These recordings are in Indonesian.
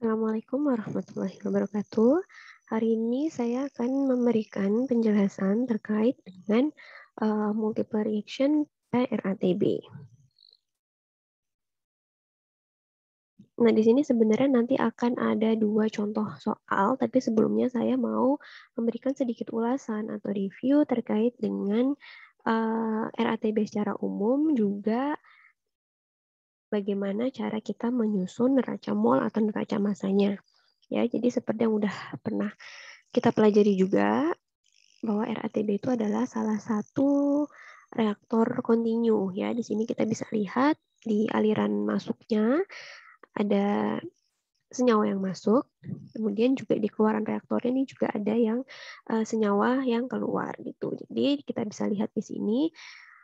Assalamualaikum warahmatullahi wabarakatuh. Hari ini saya akan memberikan penjelasan terkait dengan uh, multiple reaction PRATB. Nah, di sini sebenarnya nanti akan ada dua contoh soal, tapi sebelumnya saya mau memberikan sedikit ulasan atau review terkait dengan uh, eh, RATB secara umum, juga bagaimana cara kita menyusun neraca mol atau neraca masanya. Ya, jadi seperti yang udah pernah kita pelajari juga bahwa RATB itu adalah salah satu reaktor kontinu ya. Di sini kita bisa lihat di aliran masuknya ada senyawa yang masuk, kemudian juga di keluaran reaktornya ini juga ada yang eh, senyawa yang keluar gitu. Jadi kita bisa lihat di sini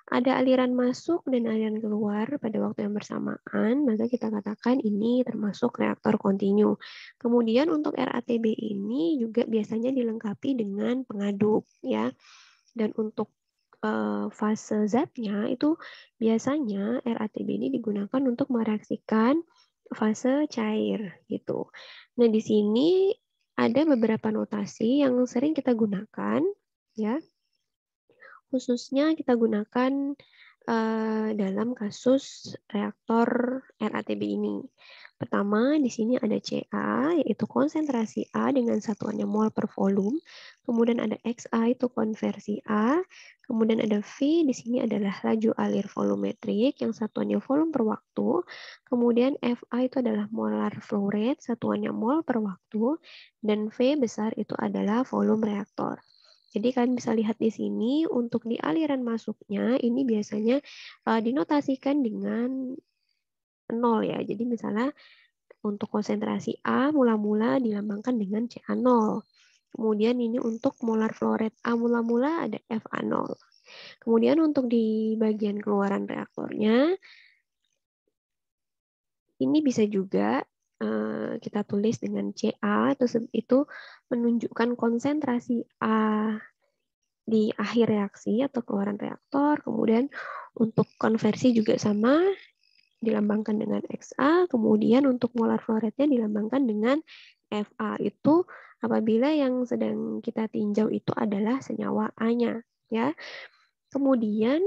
ada aliran masuk dan aliran keluar pada waktu yang bersamaan, maka kita katakan ini termasuk reaktor kontinu. Kemudian untuk RATB ini juga biasanya dilengkapi dengan pengaduk ya. Dan untuk uh, fase zatnya itu biasanya RATB ini digunakan untuk mereaksikan fase cair gitu. Nah, di sini ada beberapa notasi yang sering kita gunakan ya khususnya kita gunakan uh, dalam kasus reaktor RATB ini. Pertama, di sini ada CA, yaitu konsentrasi A dengan satuannya mol per volume. Kemudian ada XA, itu konversi A. Kemudian ada V, di sini adalah laju alir volumetrik, yang satuannya volume per waktu. Kemudian FA itu adalah molar flow rate, satuannya mol per waktu. Dan V besar itu adalah volume reaktor. Jadi kalian bisa lihat di sini untuk di aliran masuknya ini biasanya uh, dinotasikan dengan nol ya. Jadi misalnya untuk konsentrasi A mula-mula dilambangkan dengan CA0. Kemudian ini untuk molar floret A mula-mula ada FA0. Kemudian untuk di bagian keluaran reaktornya ini bisa juga Eh, kita tulis dengan CA itu menunjukkan konsentrasi A di akhir reaksi atau keluaran reaktor. Kemudian untuk konversi juga sama dilambangkan dengan XA, kemudian untuk molar flow rate-nya dilambangkan dengan FA itu apabila yang sedang kita tinjau itu adalah senyawa A-nya ya. Kemudian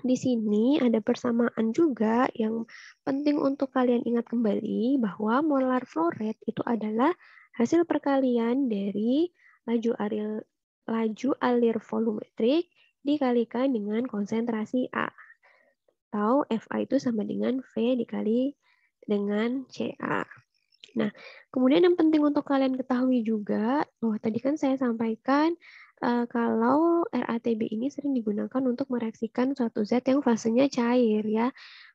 di sini ada persamaan juga yang penting untuk kalian ingat kembali bahwa molar flow rate itu adalah hasil perkalian dari laju alir, laju alir volumetrik dikalikan dengan konsentrasi A. Atau FA itu sama dengan V dikali dengan CA. Nah, kemudian yang penting untuk kalian ketahui juga, bahwa oh, tadi kan saya sampaikan uh, kalau RATB ini sering digunakan untuk mereaksikan suatu zat yang fasenya cair ya.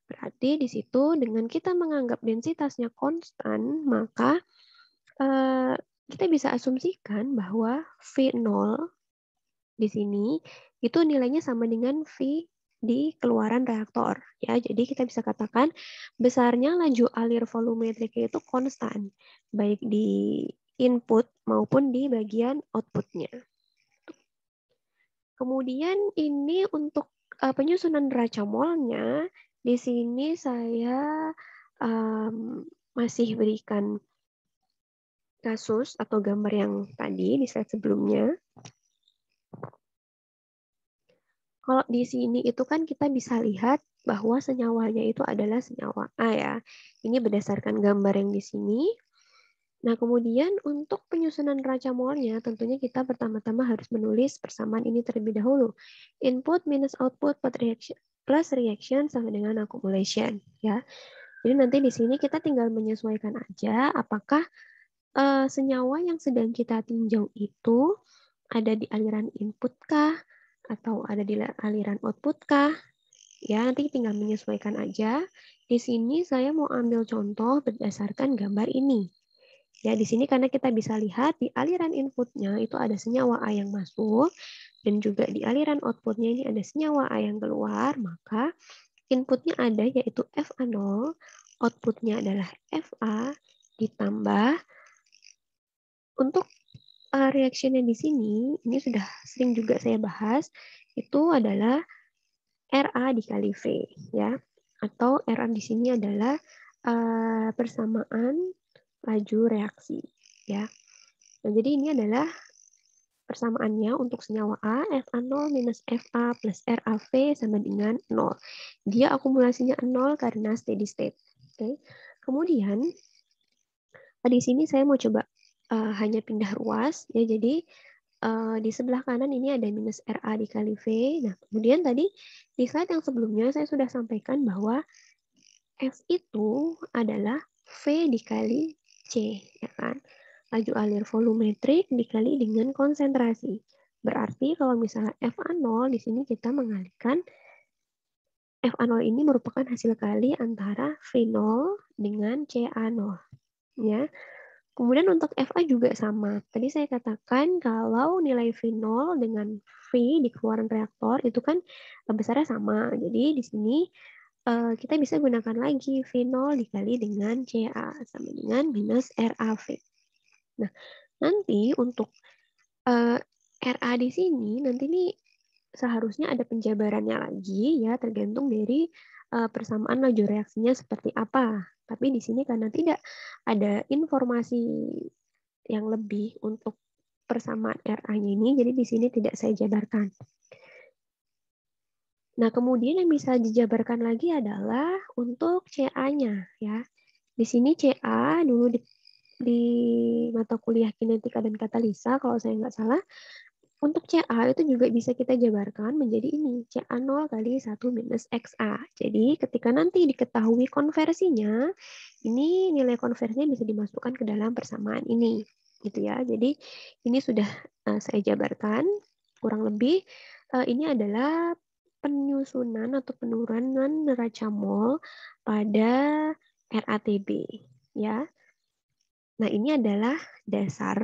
Berarti di situ dengan kita menganggap densitasnya konstan, maka uh, kita bisa asumsikan bahwa V0 di sini itu nilainya sama dengan V di keluaran reaktor ya. Jadi kita bisa katakan besarnya laju alir volumetriknya itu konstan baik di input maupun di bagian outputnya. Kemudian ini untuk uh, penyusunan neraca molnya, di sini saya um, masih berikan kasus atau gambar yang tadi di slide sebelumnya. Kalau di sini itu kan kita bisa lihat bahwa senyawanya itu adalah senyawa A ya. Ini berdasarkan gambar yang di sini. Nah, kemudian untuk penyusunan raca molnya, tentunya kita pertama-tama harus menulis persamaan ini terlebih dahulu. Input minus output plus reaction, sama dengan accumulation. ya. Jadi nanti di sini kita tinggal menyesuaikan aja apakah uh, senyawa yang sedang kita tinjau itu ada di aliran input kah atau ada di aliran output kah? Ya, nanti tinggal menyesuaikan aja. Di sini saya mau ambil contoh berdasarkan gambar ini. Ya, di sini karena kita bisa lihat di aliran inputnya itu ada senyawa A yang masuk dan juga di aliran outputnya ini ada senyawa A yang keluar, maka inputnya ada yaitu FA0, outputnya adalah FA ditambah untuk uh, reaksinya di sini, ini sudah sering juga saya bahas, itu adalah RA dikali V ya. Atau RA di sini adalah uh, persamaan laju reaksi ya. Nah, jadi ini adalah persamaannya untuk senyawa A, FA0 minus FA plus RAV sama dengan 0. Dia akumulasinya 0 karena steady state. Oke. Okay. Kemudian di sini saya mau coba uh, hanya pindah ruas ya. Jadi uh, di sebelah kanan ini ada minus RA dikali V. Nah, kemudian tadi di slide yang sebelumnya saya sudah sampaikan bahwa F itu adalah V dikali C, ya kan? Laju alir volumetrik dikali dengan konsentrasi. Berarti kalau misalnya FA0 di sini kita mengalihkan FA0 ini merupakan hasil kali antara V0 dengan CA0. Ya. Kemudian untuk FA juga sama. Tadi saya katakan kalau nilai V0 dengan V di keluaran reaktor itu kan eh, besarnya sama. Jadi di sini Eh, kita bisa gunakan lagi V0 dikali dengan CA sama dengan minus RAV. Nah, nanti untuk uh, RA di sini, nanti ini seharusnya ada penjabarannya lagi ya, tergantung dari uh, persamaan laju reaksinya seperti apa. Tapi di sini karena tidak ada informasi yang lebih untuk persamaan RA-nya ini, jadi di sini tidak saya jabarkan. Nah, kemudian yang bisa dijabarkan lagi adalah untuk CA-nya ya. Di sini CA dulu di, di mata kuliah kinetika dan katalisa kalau saya nggak salah. Untuk CA itu juga bisa kita jabarkan menjadi ini, CA0 kali 1 minus XA. Jadi ketika nanti diketahui konversinya, ini nilai konversinya bisa dimasukkan ke dalam persamaan ini. gitu ya. Jadi ini sudah eh, saya jabarkan, kurang lebih eh, ini adalah penyusunan atau penurunan neraca mol pada RATB ya. Nah, ini adalah dasar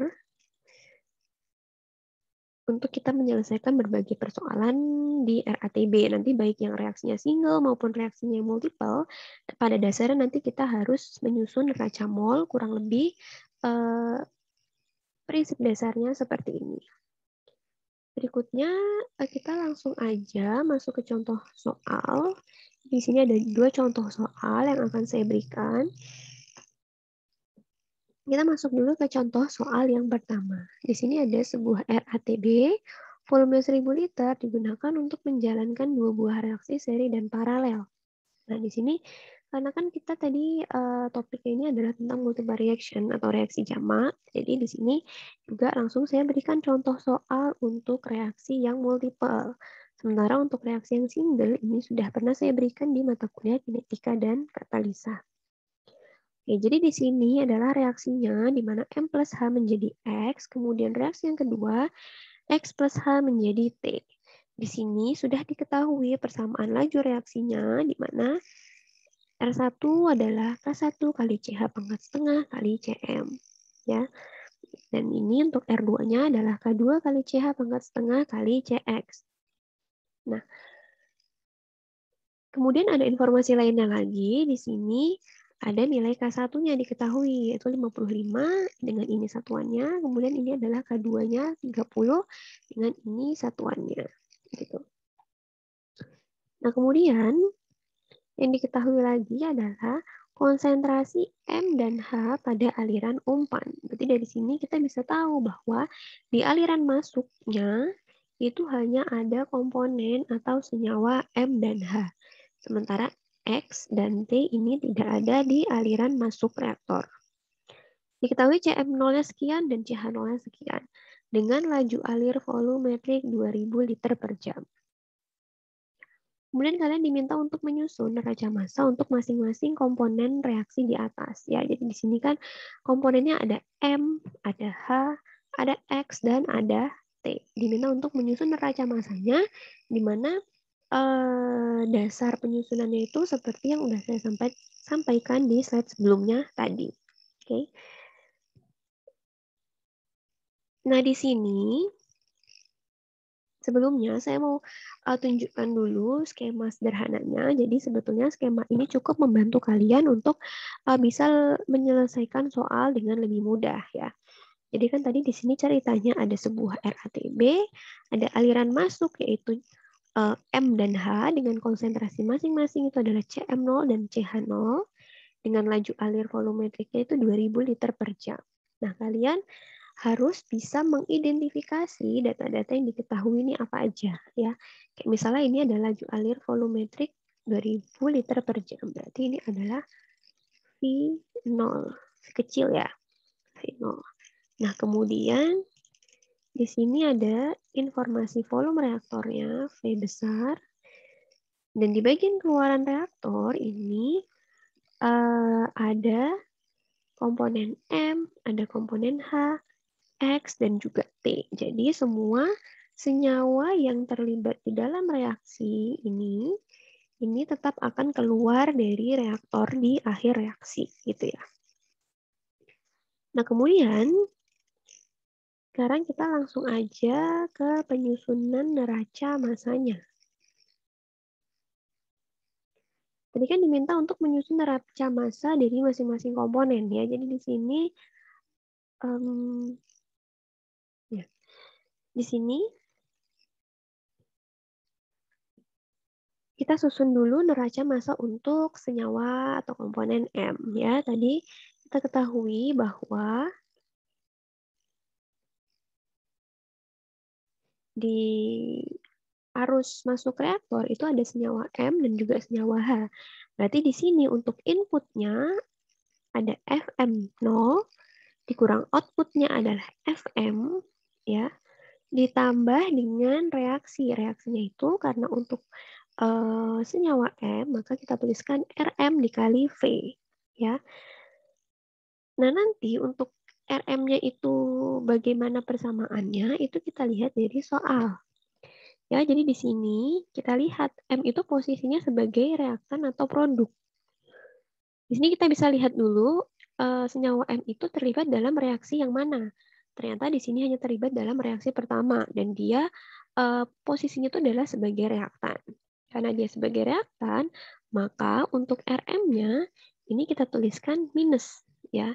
untuk kita menyelesaikan berbagai persoalan di RATB. Nanti baik yang reaksinya single maupun reaksinya multiple, pada dasarnya nanti kita harus menyusun neraca mol kurang lebih eh, prinsip dasarnya seperti ini. Berikutnya eh, kita langsung aja masuk ke contoh soal. Di sini ada dua contoh soal yang akan saya berikan. Kita masuk dulu ke contoh soal yang pertama. Di sini ada sebuah RATB, volume 1000 liter digunakan untuk menjalankan dua buah reaksi seri dan paralel. Nah, di sini karena kan kita tadi uh, topiknya ini adalah tentang multiple reaction atau reaksi jamak. Jadi di sini juga langsung saya berikan contoh soal untuk reaksi yang multiple. Sementara untuk reaksi yang single ini sudah pernah saya berikan di mata kuliah kinetika dan katalisa. Oke, jadi di sini adalah reaksinya di mana M plus H menjadi X, kemudian reaksi yang kedua X plus H menjadi T. Di sini sudah diketahui persamaan laju reaksinya di mana R1 adalah K1 kali CH pangkat setengah kali CM. Ya. Dan ini untuk R2-nya adalah K2 kali CH pangkat setengah kali CX. Nah, kemudian ada informasi lainnya lagi di sini ada nilai K1-nya diketahui yaitu 55 dengan ini satuannya, kemudian ini adalah K2-nya 30 dengan ini satuannya gitu. Nah, kemudian yang diketahui lagi adalah konsentrasi M dan H pada aliran umpan. Berarti dari sini kita bisa tahu bahwa di aliran masuknya itu hanya ada komponen atau senyawa M dan H. Sementara X dan T ini tidak ada di aliran masuk reaktor. Diketahui CM0-nya sekian dan CH0-nya sekian dengan laju alir volumetrik 2000 liter per jam. Kemudian kalian diminta untuk menyusun neraca massa untuk masing-masing komponen reaksi di atas. Ya, jadi di sini kan komponennya ada M, ada H, ada X, dan ada T. Diminta untuk menyusun neraca massanya, di mana eh, dasar penyusunannya itu seperti yang sudah saya sampaikan di slide sebelumnya tadi. Oke. Okay. Nah, di sini Sebelumnya saya mau uh, tunjukkan dulu skema sederhananya. Jadi sebetulnya skema ini cukup membantu kalian untuk uh, bisa menyelesaikan soal dengan lebih mudah ya. Jadi kan tadi di sini ceritanya ada sebuah RATB, ada aliran masuk yaitu uh, M dan H dengan konsentrasi masing-masing itu adalah CM0 dan CH0 dengan laju alir volumetriknya itu 2000 liter per jam. Nah, kalian harus bisa mengidentifikasi data-data yang diketahui ini apa aja ya. Kayak misalnya ini adalah alir volumetrik 2000 liter per jam. Berarti ini adalah V0, kecil ya. V0. Nah, kemudian di sini ada informasi volume reaktornya V besar. Dan di bagian keluaran reaktor ini eh, ada komponen M, ada komponen H, X, dan juga T. Jadi semua senyawa yang terlibat di dalam reaksi ini, ini tetap akan keluar dari reaktor di akhir reaksi. gitu ya. Nah kemudian, sekarang kita langsung aja ke penyusunan neraca masanya. Tadi kan diminta untuk menyusun neraca masa dari masing-masing komponen ya. Jadi di sini di sini kita susun dulu neraca massa untuk senyawa atau komponen M ya. Tadi kita ketahui bahwa di arus masuk reaktor itu ada senyawa M dan juga senyawa H. Berarti di sini untuk inputnya ada FM0 dikurang outputnya adalah FM ya ditambah dengan reaksi. Reaksinya itu karena untuk uh, senyawa M, maka kita tuliskan RM dikali V. ya. Nah, nanti untuk RM-nya itu bagaimana persamaannya, itu kita lihat dari soal. Ya, jadi di sini kita lihat M itu posisinya sebagai reaktan atau produk. Di sini kita bisa lihat dulu eh, senyawa M itu terlibat dalam reaksi yang mana ternyata di sini hanya terlibat dalam reaksi pertama dan dia uh, posisinya itu adalah sebagai reaktan. Karena dia sebagai reaktan, maka untuk RM-nya ini kita tuliskan minus ya.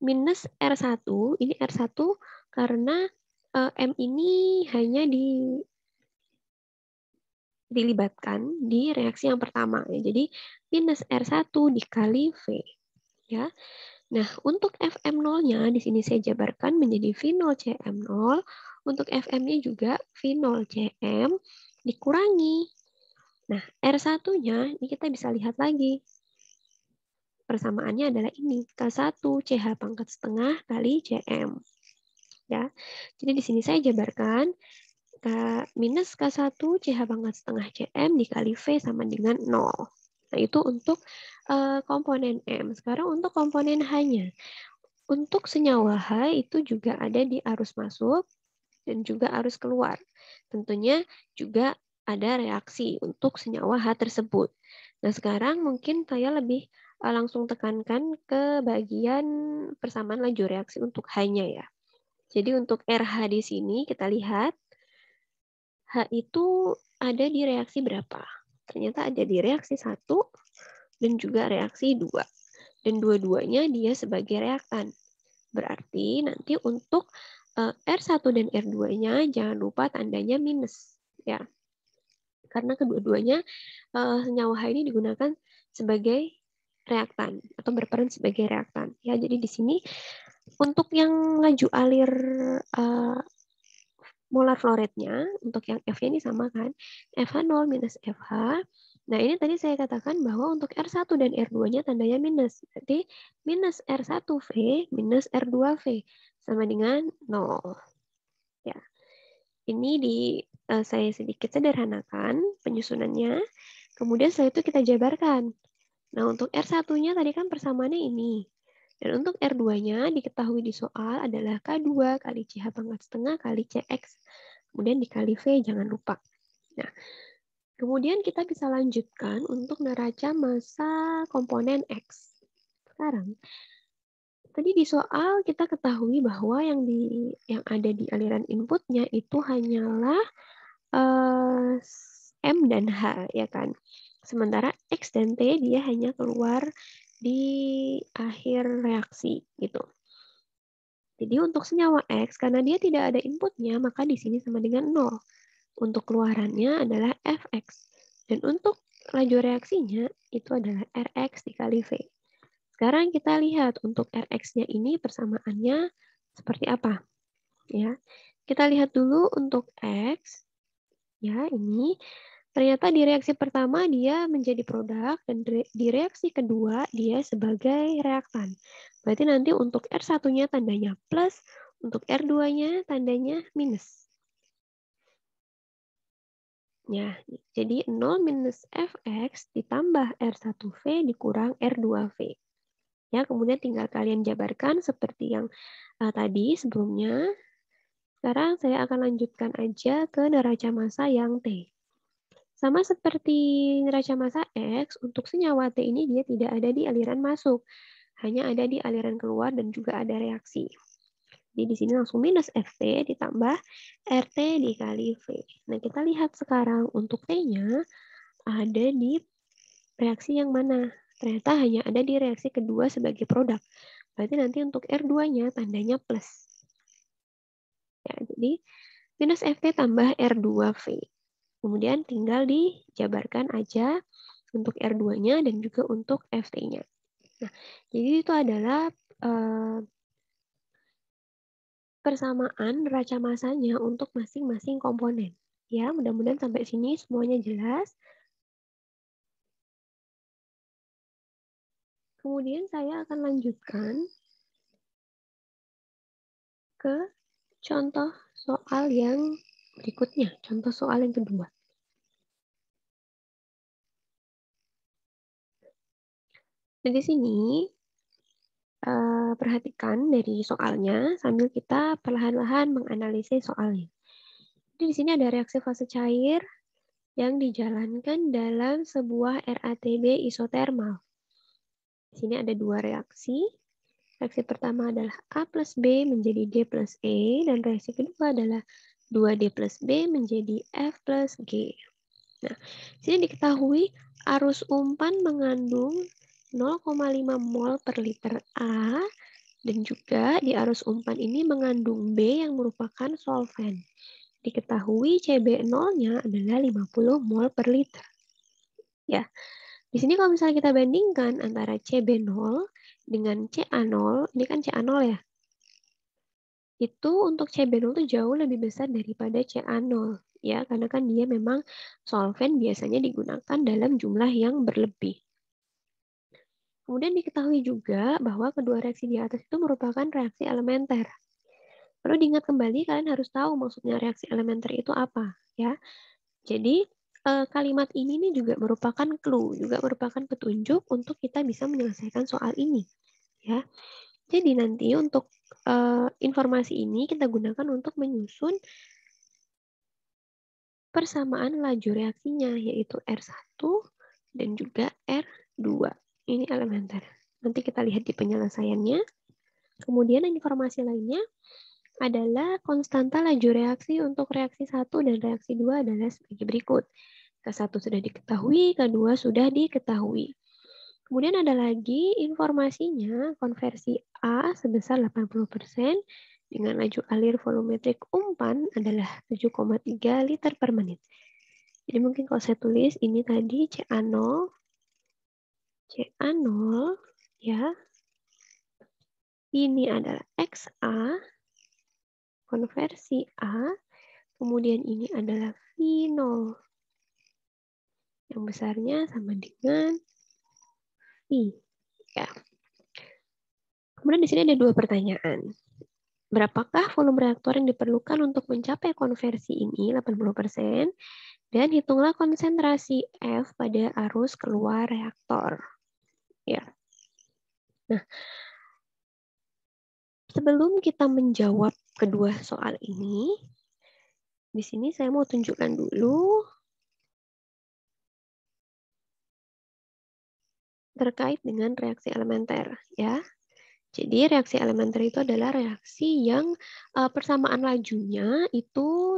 Minus R1, ini R1 karena uh, M ini hanya di dilibatkan di reaksi yang pertama ya. Jadi minus R1 dikali V ya. Nah, untuk Fm0-nya di sini saya jabarkan menjadi V0 CM0. Untuk Fm-nya juga V0 CM dikurangi. Nah, R1-nya ini kita bisa lihat lagi. Persamaannya adalah ini, K1 CH pangkat setengah kali CM. Ya, jadi di sini saya jabarkan K minus K1 CH pangkat setengah CM dikali V sama dengan 0. Nah, itu untuk uh, komponen M. Sekarang untuk komponen H-nya. Untuk senyawa H itu juga ada di arus masuk dan juga arus keluar. Tentunya juga ada reaksi untuk senyawa H tersebut. Nah, sekarang mungkin saya lebih uh, langsung tekankan ke bagian persamaan laju reaksi untuk H-nya ya. Jadi untuk RH di sini kita lihat H itu ada di reaksi berapa? Ternyata ada di reaksi satu dan juga reaksi dua. Dan dua-duanya dia sebagai reaktan. Berarti nanti untuk eh, R1 dan R2-nya jangan lupa tandanya minus ya. Karena kedua-duanya eh, senyawa H ini digunakan sebagai reaktan atau berperan sebagai reaktan. Ya, jadi di sini untuk yang laju alir eh, molar flow nya untuk yang f ini sama kan. FH0 minus FH. Nah, ini tadi saya katakan bahwa untuk R1 dan R2-nya tandanya minus. Berarti minus R1V minus R2V sama dengan 0. Ya. Ini di uh, saya sedikit sederhanakan penyusunannya. Kemudian setelah itu kita jabarkan. Nah, untuk R1-nya tadi kan persamaannya ini. Dan untuk R2-nya diketahui di soal adalah K2 kali CH pangkat setengah kali CX. Kemudian dikali V, jangan lupa. Nah, kemudian kita bisa lanjutkan untuk neraca masa komponen X. Sekarang, tadi di soal kita ketahui bahwa yang di yang ada di aliran inputnya itu hanyalah uh, M dan H, ya kan? Sementara X dan T dia hanya keluar di akhir reaksi gitu. Jadi untuk senyawa X karena dia tidak ada inputnya maka di sini sama dengan 0. Untuk keluarannya adalah Fx dan untuk laju reaksinya itu adalah Rx dikali V. Sekarang kita lihat untuk Rx-nya ini persamaannya seperti apa. Ya. Kita lihat dulu untuk X ya ini Ternyata di reaksi pertama dia menjadi produk dan di reaksi kedua dia sebagai reaktan. Berarti nanti untuk R1-nya tandanya plus, untuk R2-nya tandanya minus. Ya, jadi 0 minus Fx ditambah R1V dikurang R2V. Ya, kemudian tinggal kalian jabarkan seperti yang uh, tadi sebelumnya. Sekarang saya akan lanjutkan aja ke neraca massa yang T. Sama seperti neraca masa X, untuk senyawa T ini dia tidak ada di aliran masuk, hanya ada di aliran keluar dan juga ada reaksi. Jadi di sini langsung minus FT ditambah RT dikali V. Nah, kita lihat sekarang untuk T-nya ada di reaksi yang mana? Ternyata hanya ada di reaksi kedua sebagai produk. Berarti nanti untuk R2-nya tandanya plus. Ya, jadi minus FT tambah R2V. Kemudian tinggal dijabarkan aja untuk R2-nya dan juga untuk FT-nya. Nah, jadi itu adalah eh, persamaan raca masanya untuk masing-masing komponen. Ya, mudah-mudahan sampai sini semuanya jelas. Kemudian saya akan lanjutkan ke contoh soal yang Berikutnya, contoh soal yang kedua. Nah, di sini eh, perhatikan dari soalnya sambil kita perlahan-lahan menganalisis soalnya. Jadi di sini ada reaksi fase cair yang dijalankan dalam sebuah RATB isotermal. Di sini ada dua reaksi. Reaksi pertama adalah A plus B menjadi D plus E, dan reaksi kedua adalah 2D plus B menjadi F plus G. Nah, sini diketahui arus umpan mengandung 0,5 mol per liter A dan juga di arus umpan ini mengandung B yang merupakan solvent. Diketahui CB0-nya adalah 50 mol per liter. Ya, di sini kalau misalnya kita bandingkan antara CB0 dengan CA0, ini kan CA0 ya, itu untuk CB0 itu jauh lebih besar daripada CA0 ya karena kan dia memang solvent biasanya digunakan dalam jumlah yang berlebih. Kemudian diketahui juga bahwa kedua reaksi di atas itu merupakan reaksi elementer. Perlu diingat kembali kalian harus tahu maksudnya reaksi elementer itu apa ya. Jadi eh, kalimat ini nih juga merupakan clue, juga merupakan petunjuk untuk kita bisa menyelesaikan soal ini ya. Jadi nanti untuk uh, informasi ini kita gunakan untuk menyusun persamaan laju reaksinya yaitu R1 dan juga R2. Ini elementer. Nanti kita lihat di penyelesaiannya. Kemudian informasi lainnya adalah konstanta laju reaksi untuk reaksi 1 dan reaksi 2 adalah sebagai berikut. K 1 sudah diketahui, k 2 sudah diketahui. Kemudian ada lagi informasinya konversi A sebesar 80% dengan laju alir volumetrik umpan adalah 7,3 liter per menit. Jadi mungkin kalau saya tulis ini tadi CA0 CA0 ya. Ini adalah XA konversi A, kemudian ini adalah V0 yang besarnya sama dengan Ya. Kemudian di sini ada dua pertanyaan. Berapakah volume reaktor yang diperlukan untuk mencapai konversi ini 80% dan hitunglah konsentrasi F pada arus keluar reaktor. Ya. Nah, sebelum kita menjawab kedua soal ini, di sini saya mau tunjukkan dulu terkait dengan reaksi elementer ya. Jadi reaksi elementer itu adalah reaksi yang uh, persamaan lajunya itu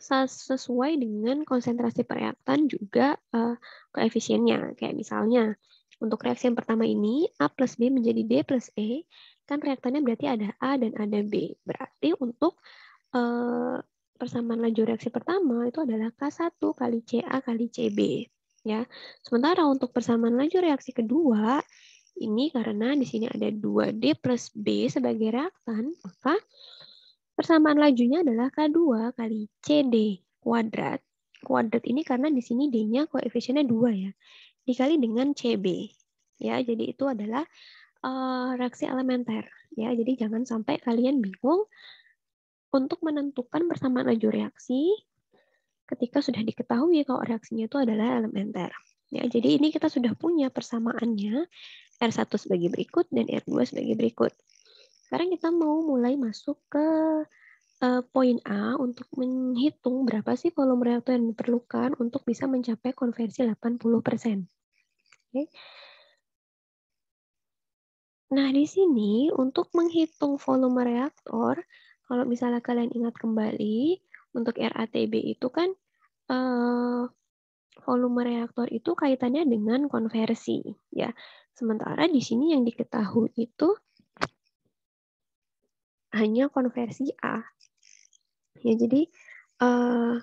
sesuai dengan konsentrasi pereaktan juga uh, koefisiennya. Kayak misalnya untuk reaksi yang pertama ini A plus B menjadi D plus E, kan reaktannya berarti ada A dan ada B. Berarti untuk uh, persamaan laju reaksi pertama itu adalah K1 kali CA kali CB ya. Sementara untuk persamaan laju reaksi kedua, ini karena di sini ada 2D plus B sebagai reaktan, maka persamaan lajunya adalah K2 kali CD kuadrat. Kuadrat ini karena di sini D-nya koefisiennya 2 ya, dikali dengan CB. Ya, jadi itu adalah uh, reaksi elementer. Ya, jadi jangan sampai kalian bingung untuk menentukan persamaan laju reaksi ketika sudah diketahui kalau reaksinya itu adalah elementer. Ya, jadi ini kita sudah punya persamaannya R1 sebagai berikut dan R2 sebagai berikut. Sekarang kita mau mulai masuk ke uh, poin A untuk menghitung berapa sih volume reaktor yang diperlukan untuk bisa mencapai konversi 80%. Okay. Nah, di sini untuk menghitung volume reaktor, kalau misalnya kalian ingat kembali, untuk RATB itu kan eh, volume reaktor itu kaitannya dengan konversi ya. Sementara di sini yang diketahui itu hanya konversi A. Ya, jadi eh,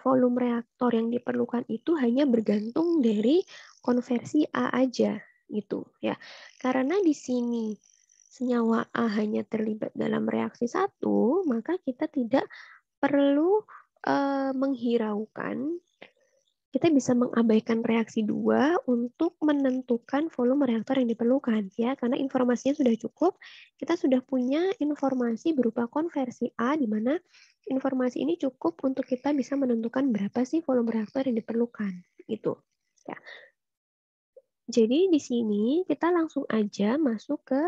volume reaktor yang diperlukan itu hanya bergantung dari konversi A aja gitu ya. Karena di sini senyawa A hanya terlibat dalam reaksi satu, maka kita tidak perlu uh, menghiraukan kita bisa mengabaikan reaksi dua untuk menentukan volume reaktor yang diperlukan ya karena informasinya sudah cukup kita sudah punya informasi berupa konversi A di mana informasi ini cukup untuk kita bisa menentukan berapa sih volume reaktor yang diperlukan itu ya jadi di sini kita langsung aja masuk ke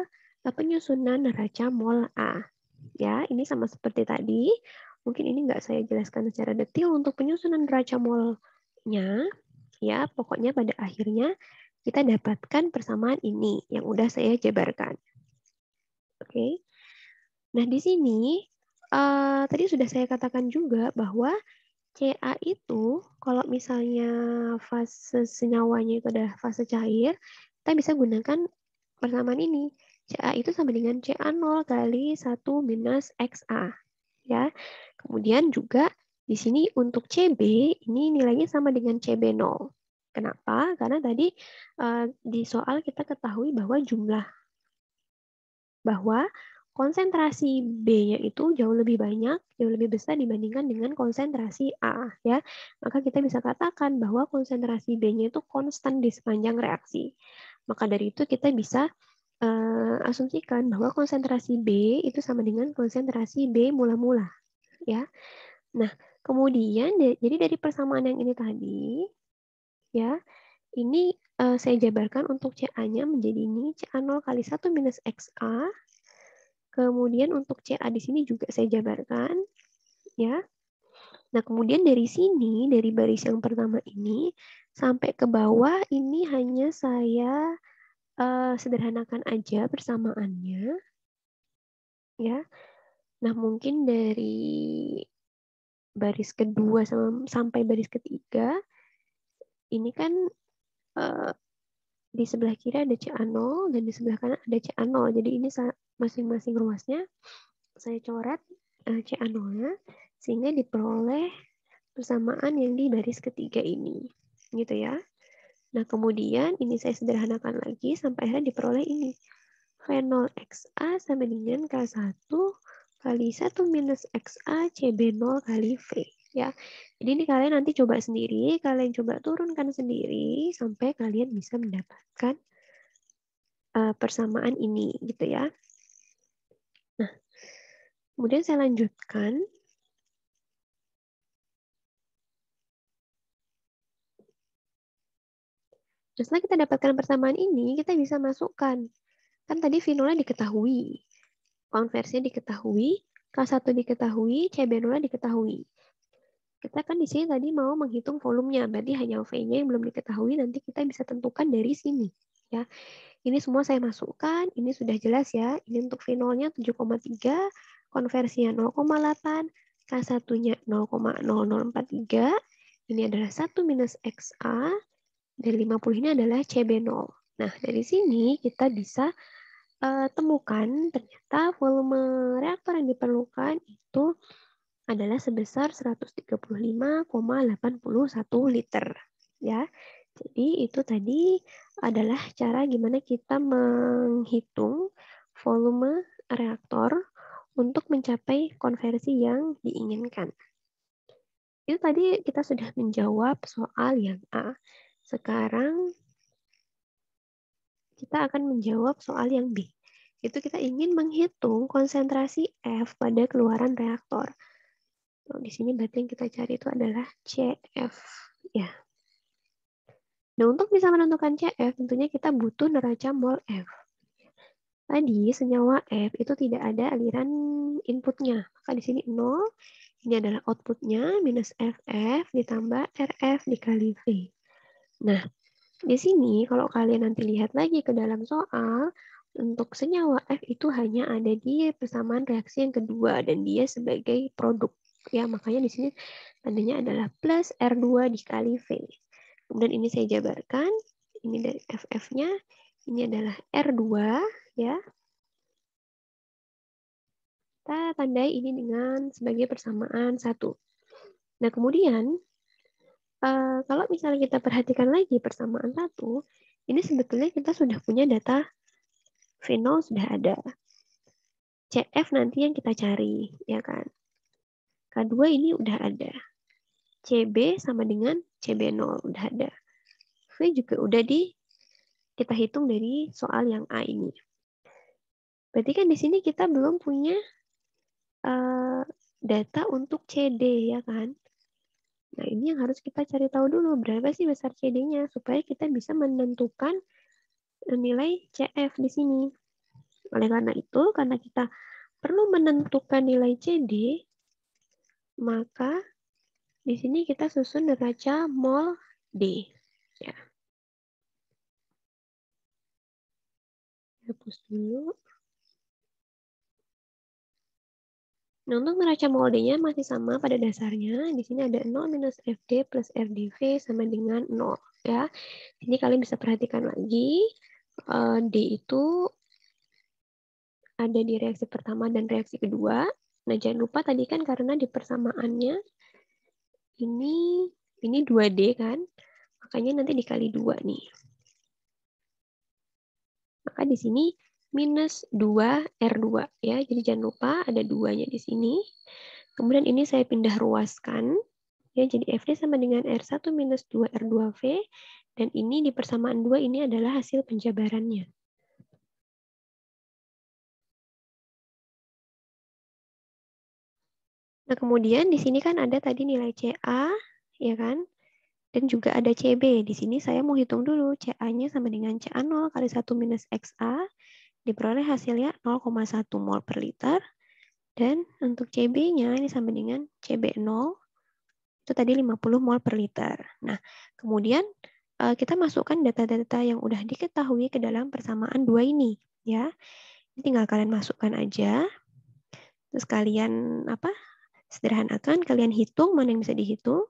eh, penyusunan neraca mol A ya ini sama seperti tadi Mungkin ini nggak saya jelaskan secara detail untuk penyusunan raja molnya. Ya, pokoknya pada akhirnya kita dapatkan persamaan ini yang udah saya jabarkan. Oke. Okay. Nah, di sini uh, tadi sudah saya katakan juga bahwa CA itu kalau misalnya fase senyawanya itu adalah fase cair, kita bisa gunakan persamaan ini. CA itu sama dengan CA0 kali 1 minus XA. Ya. Kemudian juga di sini untuk CB ini nilainya sama dengan CB0. Kenapa? Karena tadi eh, di soal kita ketahui bahwa jumlah bahwa konsentrasi B-nya itu jauh lebih banyak, jauh lebih besar dibandingkan dengan konsentrasi A ya. Maka kita bisa katakan bahwa konsentrasi B-nya itu konstan di sepanjang reaksi. Maka dari itu kita bisa eh, asumsikan bahwa konsentrasi B itu sama dengan konsentrasi B mula-mula ya. Nah, kemudian jadi dari persamaan yang ini tadi ya, ini uh, saya jabarkan untuk CA-nya menjadi ini CA0 kali 1 minus XA. Kemudian untuk CA di sini juga saya jabarkan ya. Nah, kemudian dari sini, dari baris yang pertama ini, sampai ke bawah ini hanya saya uh, sederhanakan aja persamaannya. Ya, Nah, mungkin dari baris kedua sampai baris ketiga, ini kan uh, di sebelah kiri ada C0 dan di sebelah kanan ada C0. Jadi ini masing-masing ruasnya saya coret uh, eh, C0-nya sehingga diperoleh persamaan yang di baris ketiga ini. Gitu ya. Nah, kemudian ini saya sederhanakan lagi sampai akhirnya diperoleh ini. V0XA sama dengan K1 kali 1 minus x a CB0 kali V. ya. Jadi ini kalian nanti coba sendiri, kalian coba turunkan sendiri sampai kalian bisa mendapatkan uh, persamaan ini gitu ya. Nah, kemudian saya lanjutkan. Nah, setelah kita dapatkan persamaan ini, kita bisa masukkan. Kan tadi vinola diketahui konversinya diketahui, K1 diketahui, CB0 diketahui. Kita kan di sini tadi mau menghitung volumenya, berarti hanya V-nya yang belum diketahui, nanti kita bisa tentukan dari sini. ya. Ini semua saya masukkan, ini sudah jelas ya, ini untuk V0-nya 7,3, konversinya 0,8, K1-nya 0,0043, ini adalah 1 minus XA, dan 50 ini adalah CB0. Nah, dari sini kita bisa uh, temukan ternyata volume reaktor yang diperlukan itu adalah sebesar 135,81 liter ya. Jadi itu tadi adalah cara gimana kita menghitung volume reaktor untuk mencapai konversi yang diinginkan. Itu tadi kita sudah menjawab soal yang A. Sekarang kita akan menjawab soal yang B. Itu kita ingin menghitung konsentrasi F pada keluaran reaktor. Nah, di sini berarti yang kita cari itu adalah CF. Ya. Nah, untuk bisa menentukan CF, tentunya kita butuh neraca mol F. Tadi senyawa F itu tidak ada aliran inputnya. Maka di sini 0, ini adalah outputnya, minus FF ditambah RF dikali V. Nah, di sini, kalau kalian nanti lihat lagi ke dalam soal, untuk senyawa F itu hanya ada di persamaan reaksi yang kedua dan dia sebagai produk. Ya, makanya di sini tandanya adalah plus R2 dikali V. Kemudian ini saya jabarkan, ini dari FF-nya, ini adalah R2 ya. Kita tandai ini dengan sebagai persamaan satu. Nah, kemudian Eh, kalau misalnya kita perhatikan lagi persamaan satu, ini sebetulnya kita sudah punya data v0 sudah ada. CF nanti yang kita cari, ya kan? K2 ini udah ada. CB sama dengan CB0 udah ada. V juga udah di kita hitung dari soal yang A ini. Berarti kan di sini kita belum punya uh, data untuk CD ya kan? Nah, ini yang harus kita cari tahu dulu berapa sih besar CD-nya supaya kita bisa menentukan eh, nilai CF di sini. Oleh karena itu, karena kita perlu menentukan nilai CD, maka di sini kita susun neraca mol D. Ya. Hapus dulu. Nah, untuk neraca moldenya masih sama pada dasarnya. Di sini ada 0 minus FD plus RDV sama dengan 0. Ya. Jadi kalian bisa perhatikan lagi, eh, D itu ada di reaksi pertama dan reaksi kedua. Nah, jangan lupa tadi kan karena di persamaannya ini ini 2D kan? Makanya nanti dikali 2 nih. Maka di sini minus 2 R2 ya. Jadi jangan lupa ada duanya di sini. Kemudian ini saya pindah ruaskan. Ya, jadi FD sama dengan R1 minus 2 R2V. Dan ini di persamaan 2 ini adalah hasil penjabarannya. Nah, kemudian di sini kan ada tadi nilai CA, ya kan? dan juga ada CB. Di sini saya mau hitung dulu CA-nya sama dengan CA0 kali 1 minus XA diperoleh hasilnya 0,1 mol per liter. Dan untuk CB-nya ini sama dengan CB0, itu tadi 50 mol per liter. Nah, kemudian eh, kita masukkan data-data yang udah diketahui ke dalam persamaan dua ini. ya. Ini tinggal kalian masukkan aja. Terus kalian apa sederhanakan, kalian hitung mana yang bisa dihitung.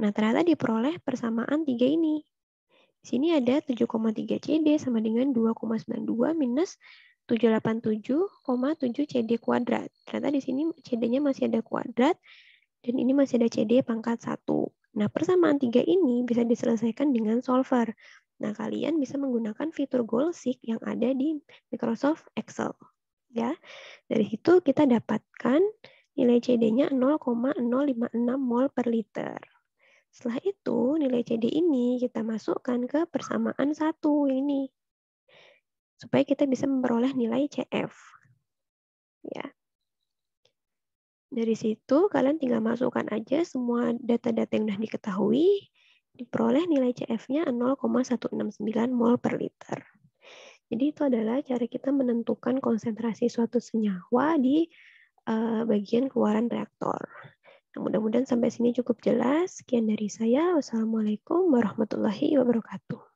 Nah, ternyata diperoleh persamaan tiga ini sini ada 7,3 CD sama dengan 2,92 minus 787,7 CD kuadrat. Ternyata di sini CD-nya masih ada kuadrat, dan ini masih ada CD pangkat 1. Nah, persamaan tiga ini bisa diselesaikan dengan solver. Nah, kalian bisa menggunakan fitur goal seek yang ada di Microsoft Excel. Ya, dari situ kita dapatkan nilai CD-nya 0,056 mol per liter. Setelah itu, nilai CD ini kita masukkan ke persamaan satu ini. Supaya kita bisa memperoleh nilai CF. Ya. Dari situ, kalian tinggal masukkan aja semua data-data yang sudah diketahui, diperoleh nilai CF-nya 0,169 mol per liter. Jadi itu adalah cara kita menentukan konsentrasi suatu senyawa di uh, bagian keluaran reaktor mudah-mudahan sampai sini cukup jelas. Sekian dari saya. Wassalamualaikum warahmatullahi wabarakatuh.